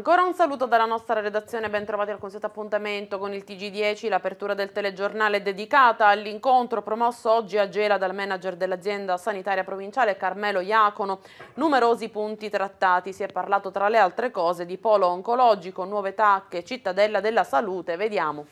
Ancora un saluto dalla nostra redazione, ben trovati al consueto appuntamento con il TG10, l'apertura del telegiornale dedicata all'incontro promosso oggi a Gela dal manager dell'azienda sanitaria provinciale Carmelo Iacono. Numerosi punti trattati, si è parlato tra le altre cose di polo oncologico, nuove tacche, cittadella della salute, vediamo.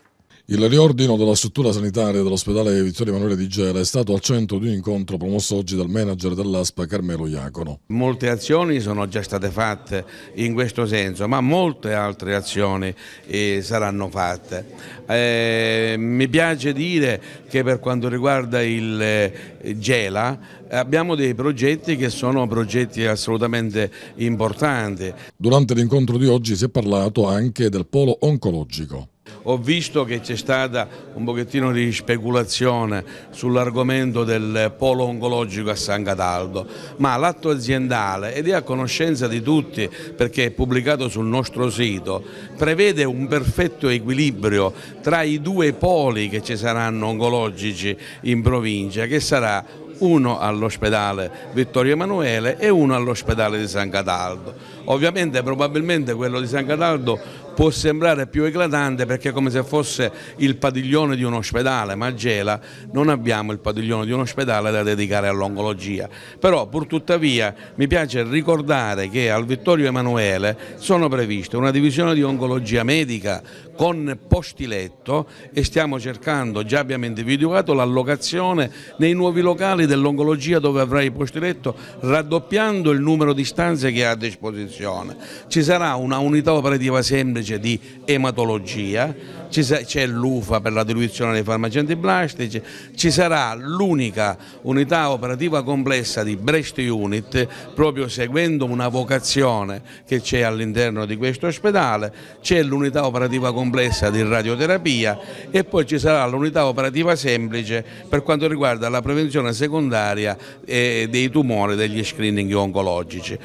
Il riordino della struttura sanitaria dell'ospedale Vittorio Emanuele di Gela è stato al centro di un incontro promosso oggi dal manager dell'ASPA Carmelo Iacono. Molte azioni sono già state fatte in questo senso, ma molte altre azioni eh, saranno fatte. Eh, mi piace dire che per quanto riguarda il eh, Gela abbiamo dei progetti che sono progetti assolutamente importanti. Durante l'incontro di oggi si è parlato anche del polo oncologico. Ho visto che c'è stata un pochettino di speculazione sull'argomento del polo oncologico a San Cataldo, ma l'atto aziendale, ed è a conoscenza di tutti perché è pubblicato sul nostro sito, prevede un perfetto equilibrio tra i due poli che ci saranno oncologici in provincia, che sarà uno all'ospedale Vittorio Emanuele e uno all'ospedale di San Cataldo. Ovviamente probabilmente quello di San Cataldo può sembrare più eclatante perché è come se fosse il padiglione di un ospedale, ma a Gela non abbiamo il padiglione di un ospedale da dedicare all'oncologia. Però purtuttavia mi piace ricordare che al Vittorio Emanuele sono previste una divisione di oncologia medica con posti letto e stiamo cercando, già abbiamo individuato l'allocazione nei nuovi locali dell'oncologia dove avrà i posti letto raddoppiando il numero di stanze che ha a disposizione. Ci sarà una unità operativa semplice legge di ematologia, c'è l'UFA per la diluizione dei farmaci antiplastici, ci sarà l'unica unità operativa complessa di Brest Unit proprio seguendo una vocazione che c'è all'interno di questo ospedale, c'è l'unità operativa complessa di radioterapia e poi ci sarà l'unità operativa semplice per quanto riguarda la prevenzione secondaria eh, dei tumori degli screening oncologici.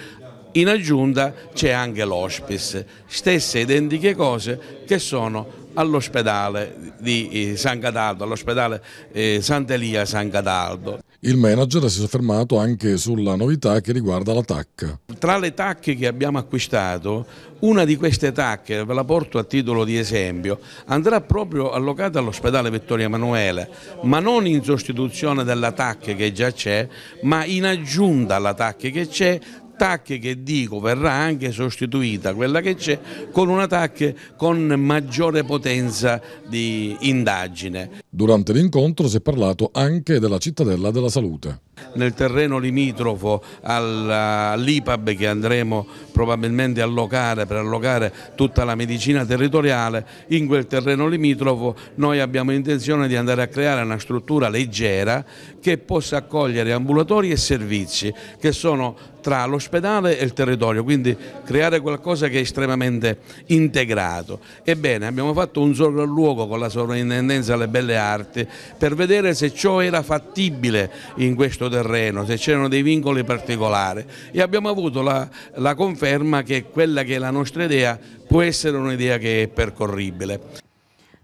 In aggiunta c'è anche l'ospice, stesse identiche cose che sono all'ospedale di eh, San Cataldo, all'ospedale eh, Sant'Elia San Cataldo. Il manager si è soffermato anche sulla novità che riguarda la TAC. Tra le TAC che abbiamo acquistato, una di queste TAC, ve la porto a titolo di esempio, andrà proprio allocata all'ospedale Vittorio Emanuele, ma non in sostituzione della TAC che già c'è, ma in aggiunta alla TAC che c'è TAC che dico verrà anche sostituita quella che c'è con una TAC con maggiore potenza di indagine. Durante l'incontro si è parlato anche della cittadella della salute. Nel terreno limitrofo eh, all'IPAB che andremo probabilmente a allocare per allocare tutta la medicina territoriale, in quel terreno limitrofo noi abbiamo intenzione di andare a creare una struttura leggera che possa accogliere ambulatori e servizi che sono tra l'ospedale e il territorio, quindi creare qualcosa che è estremamente integrato. Ebbene, abbiamo fatto un sopralluogo con la sovrintendenza alle belle arti arte per vedere se ciò era fattibile in questo terreno, se c'erano dei vincoli particolari e abbiamo avuto la, la conferma che quella che è la nostra idea può essere un'idea che è percorribile.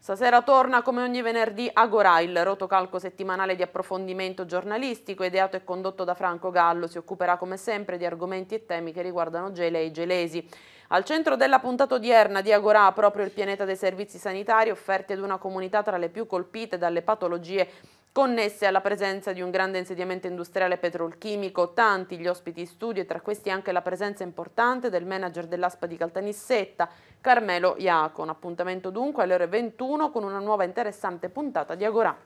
Stasera torna come ogni venerdì Agorà, il rotocalco settimanale di approfondimento giornalistico ideato e condotto da Franco Gallo. Si occuperà come sempre di argomenti e temi che riguardano Gele e i gelesi. Al centro della puntata odierna di Agorà, proprio il pianeta dei servizi sanitari, offerti ad una comunità tra le più colpite dalle patologie connesse alla presenza di un grande insediamento industriale petrolchimico, tanti gli ospiti in studio e tra questi anche la presenza importante del manager dell'ASPA di Caltanissetta, Carmelo Iaco. Un appuntamento dunque alle ore 21 con una nuova interessante puntata di Agorà.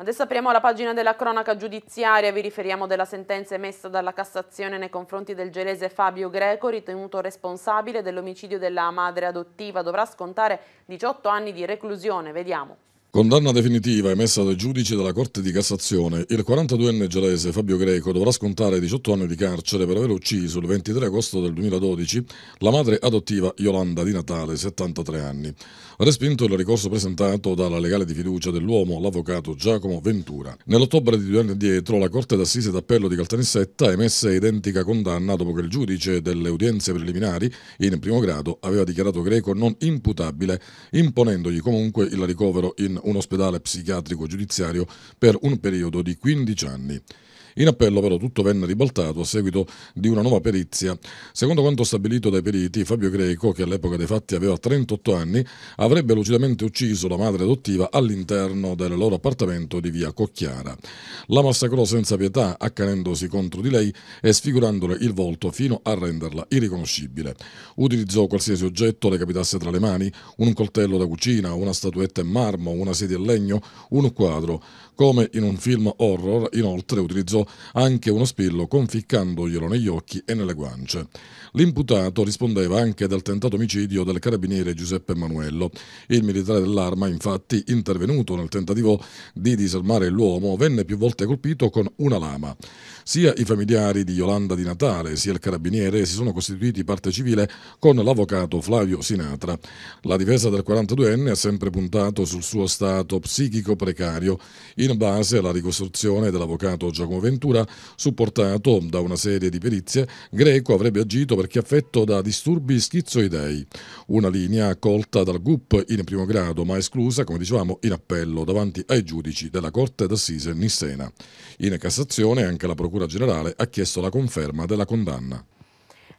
Adesso apriamo la pagina della cronaca giudiziaria, vi riferiamo della sentenza emessa dalla Cassazione nei confronti del gelese Fabio Greco, ritenuto responsabile dell'omicidio della madre adottiva, dovrà scontare 18 anni di reclusione, vediamo. Condanna definitiva emessa dal giudice della Corte di Cassazione. Il 42enne gelese Fabio Greco dovrà scontare 18 anni di carcere per aver ucciso il 23 agosto del 2012 la madre adottiva Yolanda di Natale, 73 anni. Ha respinto il ricorso presentato dalla legale di fiducia dell'uomo, l'avvocato Giacomo Ventura. Nell'ottobre di due anni addietro la Corte d'Assise d'Appello di Caltanissetta ha emesse identica condanna dopo che il giudice delle udienze preliminari in primo grado aveva dichiarato Greco non imputabile, imponendogli comunque il ricovero in un ospedale psichiatrico giudiziario per un periodo di 15 anni. In appello però tutto venne ribaltato a seguito di una nuova perizia. Secondo quanto stabilito dai periti, Fabio Greco, che all'epoca dei fatti aveva 38 anni, avrebbe lucidamente ucciso la madre adottiva all'interno del loro appartamento di via Cocchiara. La massacrò senza pietà, accanendosi contro di lei e sfigurandole il volto fino a renderla irriconoscibile. Utilizzò qualsiasi oggetto le capitasse tra le mani, un coltello da cucina, una statuetta in marmo, una sedia in legno, un quadro. Come in un film horror, inoltre, utilizzò anche uno spillo conficcandoglielo negli occhi e nelle guance. L'imputato rispondeva anche del tentato omicidio del carabiniere Giuseppe Emanuello. Il militare dell'arma, infatti, intervenuto nel tentativo di disarmare l'uomo, venne più volte colpito con una lama. Sia i familiari di Yolanda di Natale sia il carabiniere si sono costituiti parte civile con l'avvocato Flavio Sinatra. La difesa del 42enne ha sempre puntato sul suo stato psichico precario. In in base alla ricostruzione dell'avvocato Giacomo Ventura, supportato da una serie di perizie, Greco avrebbe agito perché affetto da disturbi schizoidei, una linea accolta dal GUP in primo grado ma esclusa, come dicevamo, in appello davanti ai giudici della Corte d'Assise Nissena. In Cassazione anche la Procura Generale ha chiesto la conferma della condanna.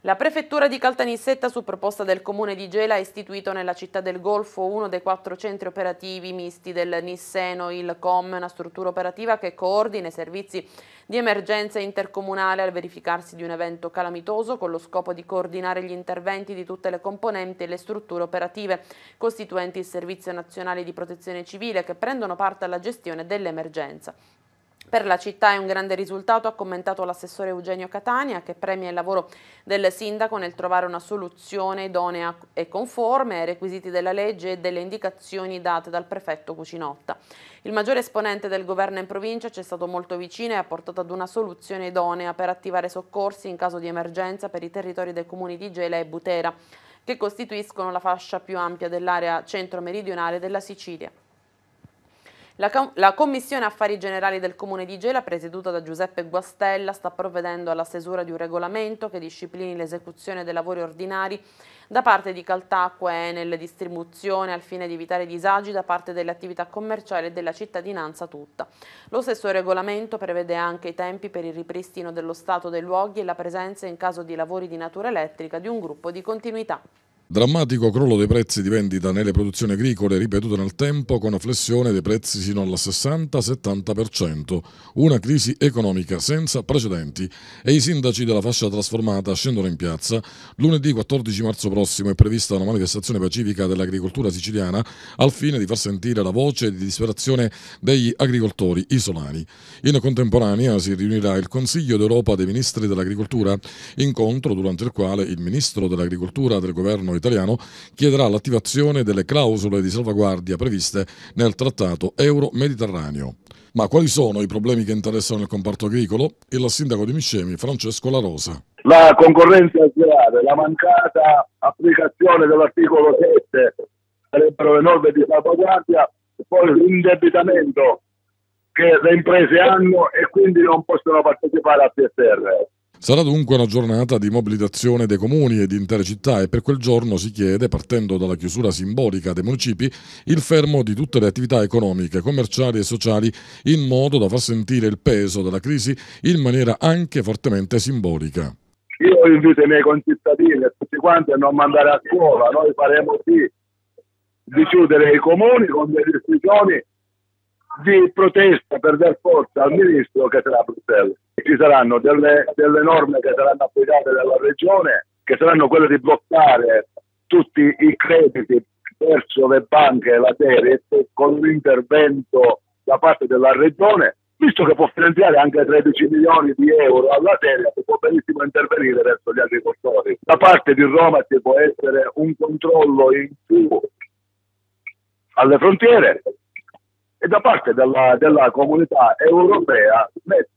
La prefettura di Caltanissetta, su proposta del comune di Gela, ha istituito nella città del Golfo uno dei quattro centri operativi misti del Nisseno, il COM, una struttura operativa che coordina i servizi di emergenza intercomunale al verificarsi di un evento calamitoso con lo scopo di coordinare gli interventi di tutte le componenti e le strutture operative costituenti il Servizio Nazionale di Protezione Civile che prendono parte alla gestione dell'emergenza. Per la città è un grande risultato, ha commentato l'assessore Eugenio Catania, che premia il lavoro del sindaco nel trovare una soluzione idonea e conforme ai requisiti della legge e delle indicazioni date dal prefetto Cucinotta. Il maggiore esponente del governo in provincia ci è stato molto vicino e ha portato ad una soluzione idonea per attivare soccorsi in caso di emergenza per i territori dei comuni di Gela e Butera, che costituiscono la fascia più ampia dell'area centro-meridionale della Sicilia. La, com la, Commissione Affari Generali del Comune di Gela, presieduta da Giuseppe Guastella, sta provvedendo alla stesura di un regolamento che disciplini l'esecuzione dei lavori ordinari da parte di Caltacqua e Enel Distribuzione al fine di evitare disagi da parte delle attività commerciali e della cittadinanza tutta. Lo stesso regolamento prevede anche i tempi per il ripristino dello stato dei luoghi e la presenza in caso di lavori di natura elettrica di un gruppo di continuità. Drammatico crollo dei prezzi di vendita nelle produzioni agricole ripetuto nel tempo con flessione dei prezzi sino al 60-70%, una crisi economica senza precedenti e i sindaci della fascia trasformata scendono in piazza. Lunedì 14 marzo prossimo è prevista una manifestazione pacifica dell'agricoltura siciliana al fine di far sentire la voce di disperazione degli agricoltori isolani. In contemporanea si riunirà il Consiglio d'Europa dei Ministri dell'Agricoltura, incontro durante il quale il Ministro dell'Agricoltura del Governo italiano chiederà l'attivazione delle clausole di salvaguardia previste nel trattato euro-mediterraneo. Ma quali sono i problemi che interessano il comparto agricolo? Il sindaco di Miscemi, Francesco La Rosa. La concorrenza sleale, la mancata applicazione dell'articolo 7 sarebbero le norme di salvaguardia, poi l'indebitamento che le imprese hanno e quindi non possono partecipare al PSR. Sarà dunque una giornata di mobilitazione dei comuni e di intere città e per quel giorno si chiede, partendo dalla chiusura simbolica dei municipi, il fermo di tutte le attività economiche, commerciali e sociali in modo da far sentire il peso della crisi in maniera anche fortemente simbolica. Io invito i miei concittadini e tutti quanti a non mandare a scuola, noi faremo sì di chiudere i comuni con delle decisioni di protesta per dar forza al ministro che sarà a Bruxelles ci saranno delle, delle norme che saranno applicate dalla regione, che saranno quelle di bloccare tutti i crediti verso le banche e la Terit con l'intervento da parte della regione, visto che può finanziare anche 13 milioni di euro alla Terit, può benissimo intervenire verso gli agricoltori. Da parte di Roma ci può essere un controllo in più alle frontiere e da parte della, della comunità europea mettere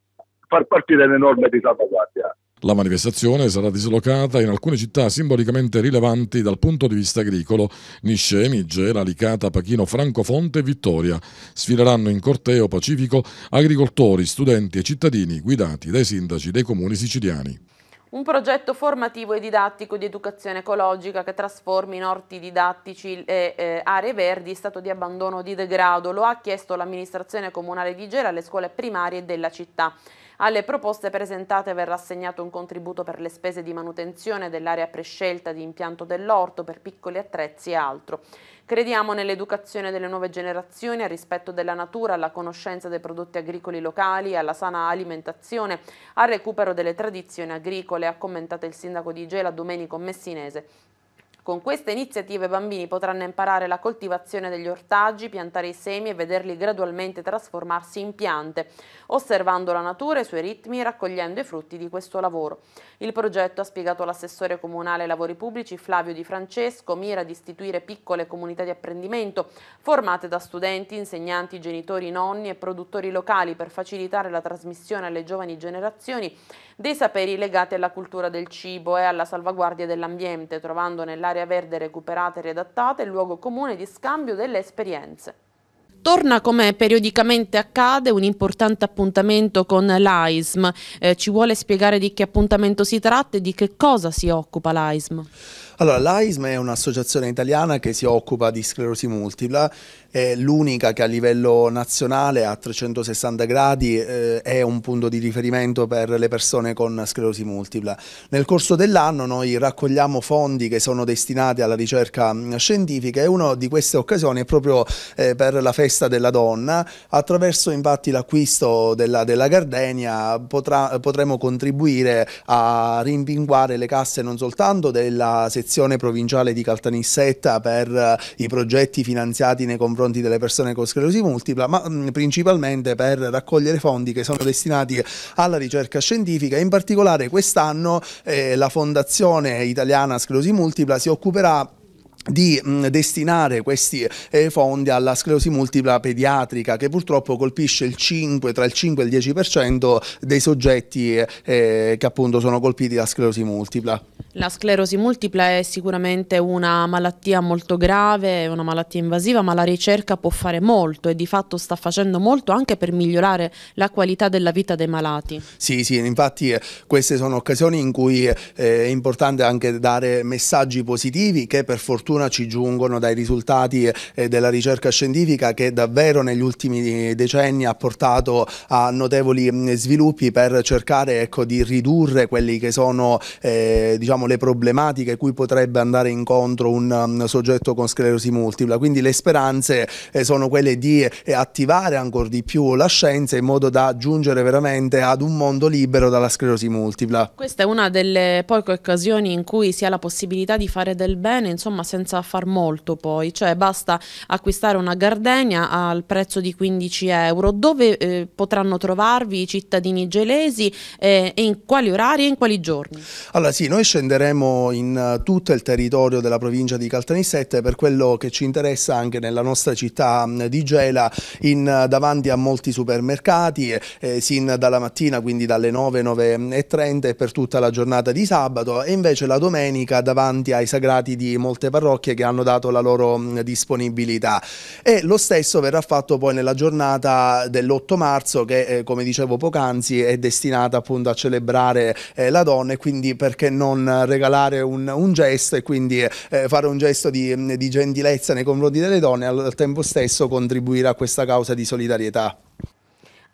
far partire le norme di salvaguardia. La manifestazione sarà dislocata in alcune città simbolicamente rilevanti dal punto di vista agricolo, Niscemi, Gela, Licata, Pachino, Francofonte e Vittoria. Sfileranno in corteo pacifico agricoltori, studenti e cittadini guidati dai sindaci dei comuni siciliani. Un progetto formativo e didattico di educazione ecologica che trasformi in orti didattici e eh, eh, aree verdi in stato di abbandono o di degrado. Lo ha chiesto l'amministrazione comunale di Gela alle scuole primarie della città. Alle proposte presentate verrà assegnato un contributo per le spese di manutenzione dell'area prescelta di impianto dell'orto per piccoli attrezzi e altro. Crediamo nell'educazione delle nuove generazioni al rispetto della natura, alla conoscenza dei prodotti agricoli locali, alla sana alimentazione, al recupero delle tradizioni agricole, ha commentato il sindaco di Gela Domenico Messinese. Con queste iniziative i bambini potranno imparare la coltivazione degli ortaggi, piantare i semi e vederli gradualmente trasformarsi in piante, osservando la natura e i suoi ritmi e raccogliendo i frutti di questo lavoro. Il progetto, ha spiegato l'assessore comunale ai lavori pubblici Flavio Di Francesco, mira ad istituire piccole comunità di apprendimento formate da studenti, insegnanti, genitori, nonni e produttori locali per facilitare la trasmissione alle giovani generazioni dei saperi legati alla cultura del cibo e alla salvaguardia dell'ambiente, trovando nell'area l'area verde recuperata e riadattata è il luogo comune di scambio delle esperienze. Torna come periodicamente accade un importante appuntamento con l'AISM. Eh, ci vuole spiegare di che appuntamento si tratta e di che cosa si occupa l'AISM? Allora, l'AISM è un'associazione italiana che si occupa di sclerosi multipla, è l'unica che a livello nazionale a 360 gradi eh, è un punto di riferimento per le persone con sclerosi multipla. Nel corso dell'anno noi raccogliamo fondi che sono destinati alla ricerca mm, scientifica e una di queste occasioni è proprio eh, per la festa della donna. Attraverso infatti l'acquisto della, della, Gardenia potremo contribuire a rimpinguare le casse non soltanto della sezione sezione provinciale di Caltanissetta per eh, i progetti finanziati nei confronti delle persone con sclerosi multipla, ma mm, principalmente per raccogliere fondi che sono destinati alla ricerca scientifica. In particolare quest'anno eh, la Fondazione Italiana Sclerosi Multipla si occuperà di mm, destinare questi eh, fondi alla sclerosi multipla pediatrica che purtroppo colpisce il 5, tra il 5 e il 10% dei soggetti eh, eh, che appunto sono colpiti da sclerosi multipla. La sclerosi multipla è sicuramente una malattia molto grave, è una malattia invasiva, ma la ricerca può fare molto e di fatto sta facendo molto anche per migliorare la qualità della vita dei malati. Sì, sì, infatti queste sono occasioni in cui è importante anche dare messaggi positivi che per fortuna fortuna ci giungono dai risultati eh, della ricerca scientifica che davvero negli ultimi eh, decenni ha portato a notevoli mm, sviluppi per cercare ecco, di ridurre quelle che sono eh, diciamo, le problematiche cui potrebbe andare incontro un um, soggetto con sclerosi multipla. Quindi le speranze eh, sono quelle di eh, attivare ancora di più la scienza in modo da giungere veramente ad un mondo libero dalla sclerosi multipla. Questa è una delle poche occasioni in cui si ha la possibilità di fare del bene, insomma, senza senza far molto poi, cioè basta acquistare una gardenia al prezzo di 15 euro, dove eh, potranno trovarvi i cittadini gelesi eh, e in quali orari e in quali giorni? Allora sì, noi scenderemo in eh, tutto il territorio della provincia di Caltanissette per quello che ci interessa anche nella nostra città mm, di Gela, in, eh, davanti a molti supermercati, eh, sin dalla mattina quindi dalle 9, 9 e 30 per tutta la giornata di sabato e invece la domenica davanti ai sagrati di molte parrocchie parrocchie che hanno dato la loro mm, disponibilità e lo stesso verrà fatto poi nella giornata dell'8 marzo che eh, come dicevo poc'anzi è destinata appunto a celebrare eh, la donna e quindi perché non regalare un, un gesto e quindi eh, fare un gesto di, mm, di gentilezza nei confronti delle donne e al tempo stesso contribuire a questa causa di solidarietà.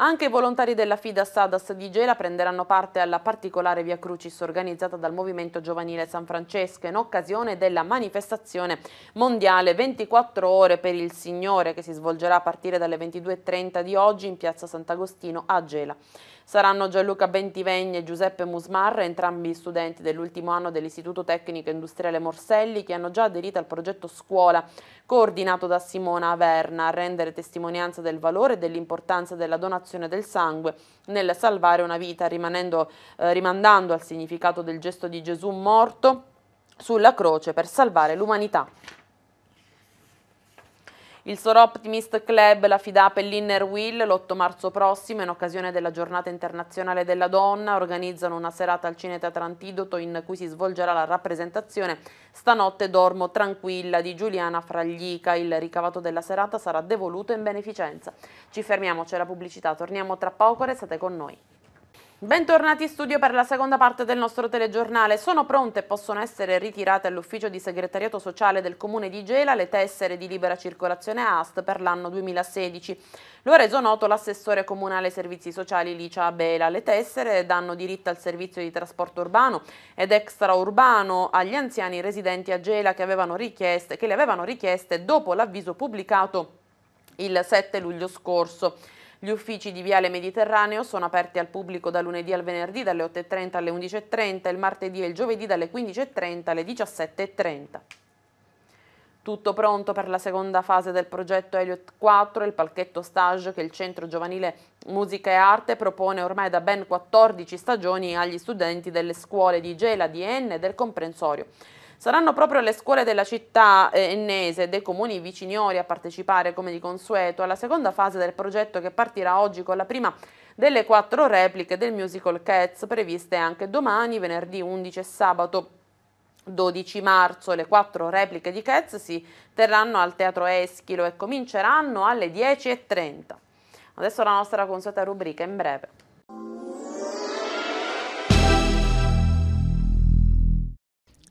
Anche i volontari della FIDA Sadas di Gela prenderanno parte alla particolare Via Crucis organizzata dal Movimento Giovanile San Francesco in occasione della manifestazione mondiale 24 ore per il Signore che si svolgerà a partire dalle 22.30 di oggi in piazza Sant'Agostino a Gela. Saranno Gianluca Bentivegni e Giuseppe Musmarra, entrambi studenti dell'ultimo anno dell'Istituto Tecnico Industriale Morselli, che hanno già aderito al progetto Scuola, coordinato da Simona Averna, a rendere testimonianza del valore e dell'importanza della donazione del sangue nel salvare una vita, eh, rimandando al significato del gesto di Gesù morto sulla croce per salvare l'umanità. Il Soro Optimist Club la FIDAP e l'Inner Wheel l'8 marzo prossimo in occasione della giornata internazionale della donna organizzano una serata al Cineteatro Antidoto in cui si svolgerà la rappresentazione Stanotte dormo tranquilla di Giuliana Fraglica. Il ricavato della serata sarà devoluto in beneficenza. Ci fermiamo, c'è la pubblicità, torniamo tra poco, restate con noi. Bentornati in studio per la seconda parte del nostro telegiornale. Sono pronte e possono essere ritirate all'ufficio di segretariato sociale del comune di Gela le tessere di libera circolazione AST per l'anno 2016. Lo ha reso noto l'assessore comunale servizi sociali Licia Abela. Le tessere danno diritto al servizio di trasporto urbano ed extraurbano agli anziani residenti a Gela che, avevano richieste, che le avevano richieste dopo l'avviso pubblicato il 7 luglio scorso. Gli uffici di Viale Mediterraneo sono aperti al pubblico da lunedì al venerdì dalle 8.30 alle 11.30, il martedì e il giovedì dalle 15.30 alle 17.30. Tutto pronto per la seconda fase del progetto Elliot 4, il palchetto stage che il Centro Giovanile Musica e Arte propone ormai da ben 14 stagioni agli studenti delle scuole di Gela, di Enne e del comprensorio. Saranno proprio le scuole della città eh, ennese e dei comuni viciniori a partecipare come di consueto alla seconda fase del progetto che partirà oggi con la prima delle quattro repliche del musical Cats previste anche domani, venerdì 11 e sabato 12 marzo le quattro repliche di Cats si terranno al Teatro Eschilo e cominceranno alle 10.30. Adesso la nostra consueta rubrica in breve.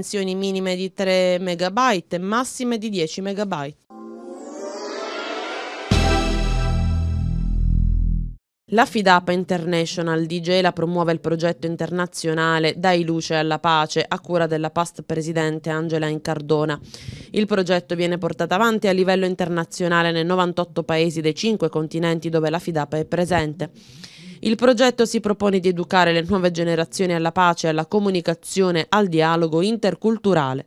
dimensioni minime di 3 MB e massime di 10 MB. La FIDAPA International di Gela promuove il progetto internazionale Dai luce alla pace a cura della past presidente Angela Incardona. Il progetto viene portato avanti a livello internazionale nei 98 paesi dei 5 continenti dove la FIDAPA è presente. Il progetto si propone di educare le nuove generazioni alla pace, alla comunicazione, al dialogo interculturale.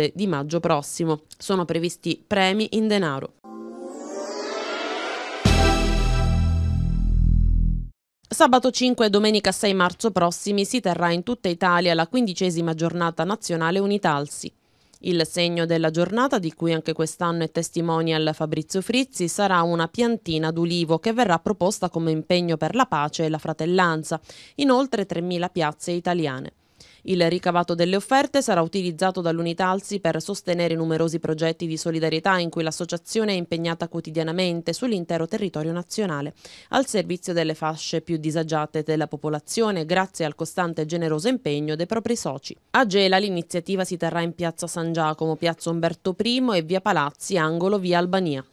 verde di maggio prossimo. Sono previsti premi in denaro. Sabato 5 e domenica 6 marzo prossimi si terrà in tutta Italia la quindicesima giornata nazionale Unitalsi. Il segno della giornata, di cui anche quest'anno è testimonial Fabrizio Frizzi, sarà una piantina d'ulivo che verrà proposta come impegno per la pace e la fratellanza in oltre 3.000 piazze italiane. Il ricavato delle offerte sarà utilizzato dall'unità per sostenere numerosi progetti di solidarietà in cui l'associazione è impegnata quotidianamente sull'intero territorio nazionale, al servizio delle fasce più disagiate della popolazione grazie al costante e generoso impegno dei propri soci. A Gela l'iniziativa si terrà in piazza San Giacomo, piazza Umberto I e via Palazzi, angolo via Albania.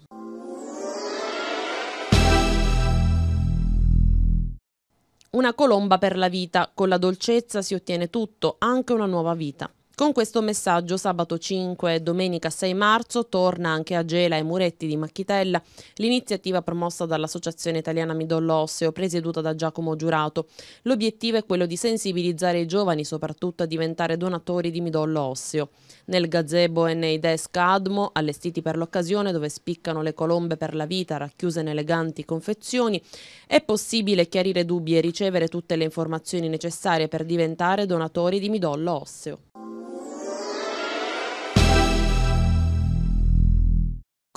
Una colomba per la vita, con la dolcezza si ottiene tutto, anche una nuova vita. Con questo messaggio sabato 5 e domenica 6 marzo torna anche a Gela e Muretti di Macchitella l'iniziativa promossa dall'Associazione Italiana Midollo Osseo presieduta da Giacomo Giurato. L'obiettivo è quello di sensibilizzare i giovani soprattutto a diventare donatori di midollo osseo. Nel gazebo e nei desk Admo, allestiti per l'occasione dove spiccano le colombe per la vita racchiuse in eleganti confezioni, è possibile chiarire dubbi e ricevere tutte le informazioni necessarie per diventare donatori di midollo osseo.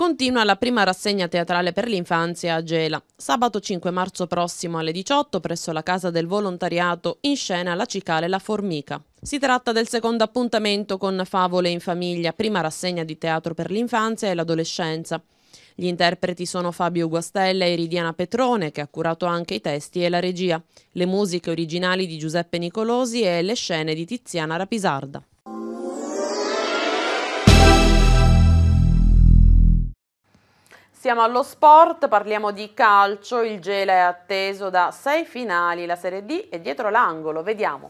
Continua la prima rassegna teatrale per l'infanzia a Gela. Sabato 5 marzo prossimo alle 18 presso la Casa del Volontariato in scena La Cicale e la Formica. Si tratta del secondo appuntamento con Favole in famiglia, prima rassegna di teatro per l'infanzia e l'adolescenza. Gli interpreti sono Fabio Guastella e Iridiana Petrone, che ha curato anche i testi e la regia, le musiche originali di Giuseppe Nicolosi e le scene di Tiziana Rapisarda. Siamo allo sport, parliamo di calcio, il Gela è atteso da sei finali, la Serie D è dietro l'angolo, vediamo.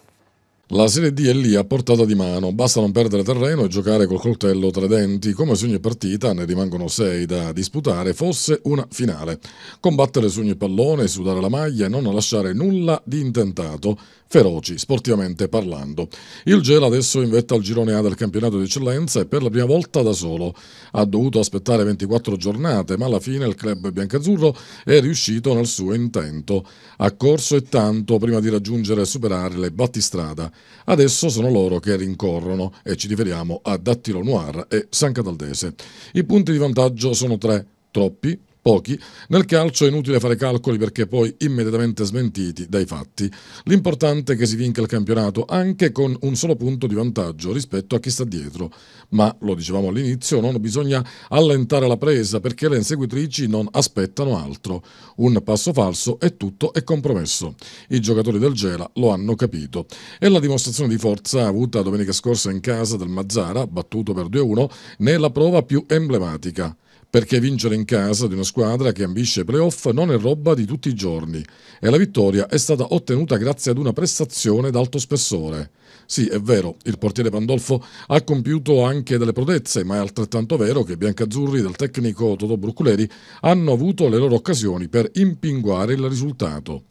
La Serie D è lì a portata di mano, basta non perdere terreno e giocare col coltello tra i denti. Come su ogni partita ne rimangono sei da disputare, fosse una finale. Combattere su ogni pallone, sudare la maglia e non lasciare nulla di intentato, feroci sportivamente parlando. Il Gela adesso in vetta al girone A del campionato di eccellenza e per la prima volta da solo. Ha dovuto aspettare 24 giornate, ma alla fine il club biancazzurro è riuscito nel suo intento. Ha corso e tanto prima di raggiungere e superare le battistrada Adesso sono loro che rincorrono e ci riferiamo a Dattilo Noir e San Cataldese. I punti di vantaggio sono tre, troppi, pochi, nel calcio è inutile fare calcoli perché poi immediatamente smentiti dai fatti. L'importante è che si vinca il campionato anche con un solo punto di vantaggio rispetto a chi sta dietro. Ma lo dicevamo all'inizio, non bisogna allentare la presa perché le inseguitrici non aspettano altro. Un passo falso e tutto è compromesso. I giocatori del Gela lo hanno capito. E la dimostrazione di forza avuta domenica scorsa in casa del Mazzara, battuto per 2-1, ne è la prova più emblematica perché vincere in casa di una squadra che ambisce playoff non è roba di tutti i giorni e la vittoria è stata ottenuta grazie ad una prestazione d'alto spessore. Sì, è vero, il portiere Pandolfo ha compiuto anche delle prodezze, ma è altrettanto vero che i biancazzurri del tecnico Totò Brucculeri hanno avuto le loro occasioni per impinguare il risultato.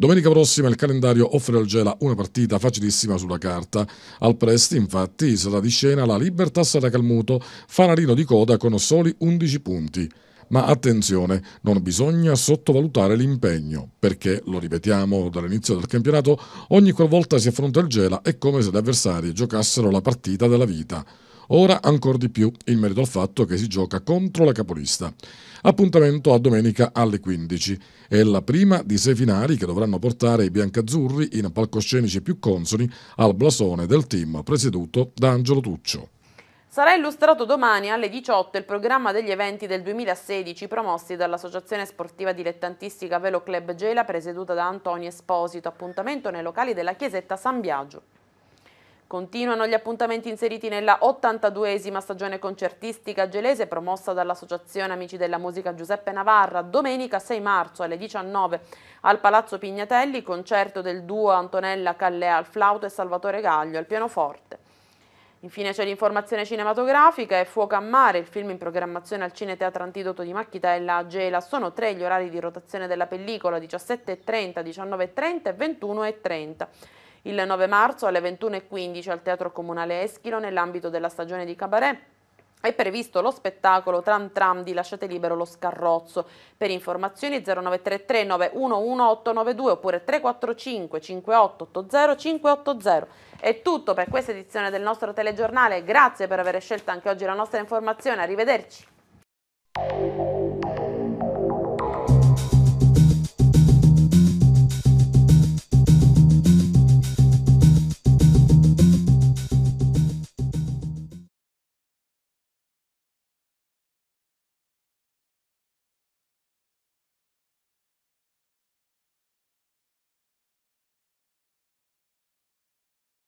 Domenica prossima il calendario offre al Gela una partita facilissima sulla carta. Al Presti, infatti, sarà di scena la Libertas Calmuto, fanalino di coda con soli 11 punti. Ma attenzione, non bisogna sottovalutare l'impegno, perché, lo ripetiamo dall'inizio del campionato, ogni qualvolta si affronta il Gela è come se gli avversari giocassero la partita della vita. Ora ancora di più in merito al fatto che si gioca contro la capolista. Appuntamento a domenica alle 15. È la prima di sei finali che dovranno portare i biancazzurri in palcoscenici più consoni al blasone del team presieduto da Angelo Tuccio. Sarà illustrato domani alle 18 il programma degli eventi del 2016 promossi dall'Associazione Sportiva Dilettantistica Velo Club Gela presieduta da Antonio Esposito, appuntamento nei locali della chiesetta San Biagio. Continuano gli appuntamenti inseriti nella 82esima stagione concertistica gelese promossa dall'Associazione Amici della Musica Giuseppe Navarra. Domenica 6 marzo alle 19 al Palazzo Pignatelli, concerto del duo Antonella Callea al flauto e Salvatore Gaglio al pianoforte. Infine c'è l'informazione cinematografica e Fuoco a mare, il film in programmazione al Cineteatro Antidoto di Macchitella a Gela. Sono tre gli orari di rotazione della pellicola, 17.30, 19.30 e 21.30 il 9 marzo alle 21.15 al Teatro Comunale Eschilo nell'ambito della stagione di Cabaret. È previsto lo spettacolo Tram Tram di Lasciate Libero lo Scarrozzo. Per informazioni 0933 911892 oppure 345 5880 580. È tutto per questa edizione del nostro telegiornale. Grazie per aver scelto anche oggi la nostra informazione. Arrivederci.